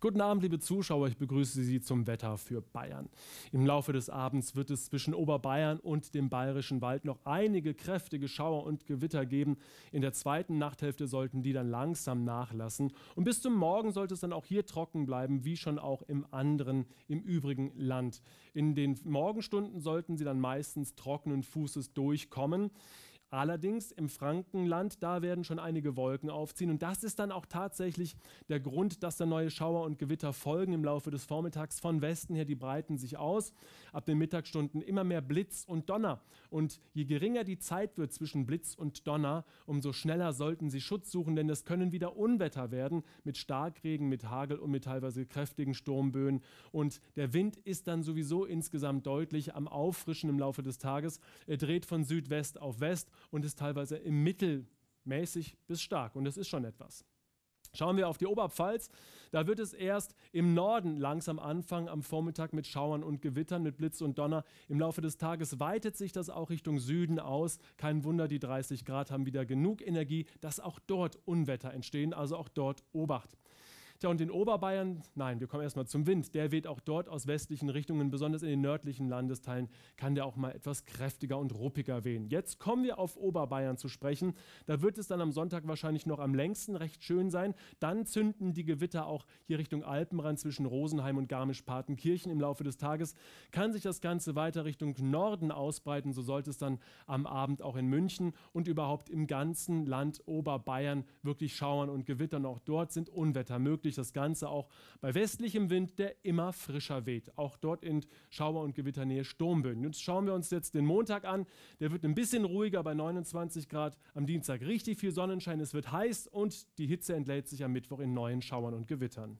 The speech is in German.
Guten Abend, liebe Zuschauer. Ich begrüße Sie zum Wetter für Bayern. Im Laufe des Abends wird es zwischen Oberbayern und dem Bayerischen Wald noch einige kräftige Schauer und Gewitter geben. In der zweiten Nachthälfte sollten die dann langsam nachlassen. Und bis zum Morgen sollte es dann auch hier trocken bleiben, wie schon auch im anderen, im übrigen Land. In den Morgenstunden sollten Sie dann meistens trockenen Fußes durchkommen. Allerdings im Frankenland, da werden schon einige Wolken aufziehen und das ist dann auch tatsächlich der Grund, dass da neue Schauer und Gewitter folgen im Laufe des Vormittags von Westen her, die breiten sich aus. Ab den Mittagsstunden immer mehr Blitz und Donner und je geringer die Zeit wird zwischen Blitz und Donner, umso schneller sollten sie Schutz suchen, denn es können wieder Unwetter werden mit Starkregen, mit Hagel und mit teilweise kräftigen Sturmböen und der Wind ist dann sowieso insgesamt deutlich am Auffrischen im Laufe des Tages. Er dreht von Südwest auf West und ist teilweise im Mittel mäßig bis stark. Und das ist schon etwas. Schauen wir auf die Oberpfalz. Da wird es erst im Norden langsam anfangen, am Vormittag mit Schauern und Gewittern, mit Blitz und Donner. Im Laufe des Tages weitet sich das auch Richtung Süden aus. Kein Wunder, die 30 Grad haben wieder genug Energie, dass auch dort Unwetter entstehen, also auch dort Obacht. Tja, und in Oberbayern, nein, wir kommen erstmal zum Wind. Der weht auch dort aus westlichen Richtungen, besonders in den nördlichen Landesteilen kann der auch mal etwas kräftiger und ruppiger wehen. Jetzt kommen wir auf Oberbayern zu sprechen. Da wird es dann am Sonntag wahrscheinlich noch am längsten recht schön sein. Dann zünden die Gewitter auch hier Richtung Alpenrand zwischen Rosenheim und Garmisch-Partenkirchen. Im Laufe des Tages kann sich das Ganze weiter Richtung Norden ausbreiten. So sollte es dann am Abend auch in München und überhaupt im ganzen Land Oberbayern wirklich schauern und gewittern. Auch dort sind Unwetter möglich wirklich das Ganze auch bei westlichem Wind, der immer frischer weht. Auch dort in Schauer- und Gewitternähe Sturmböden. Jetzt schauen wir uns jetzt den Montag an. Der wird ein bisschen ruhiger bei 29 Grad. Am Dienstag richtig viel Sonnenschein. Es wird heiß und die Hitze entlädt sich am Mittwoch in neuen Schauern und Gewittern.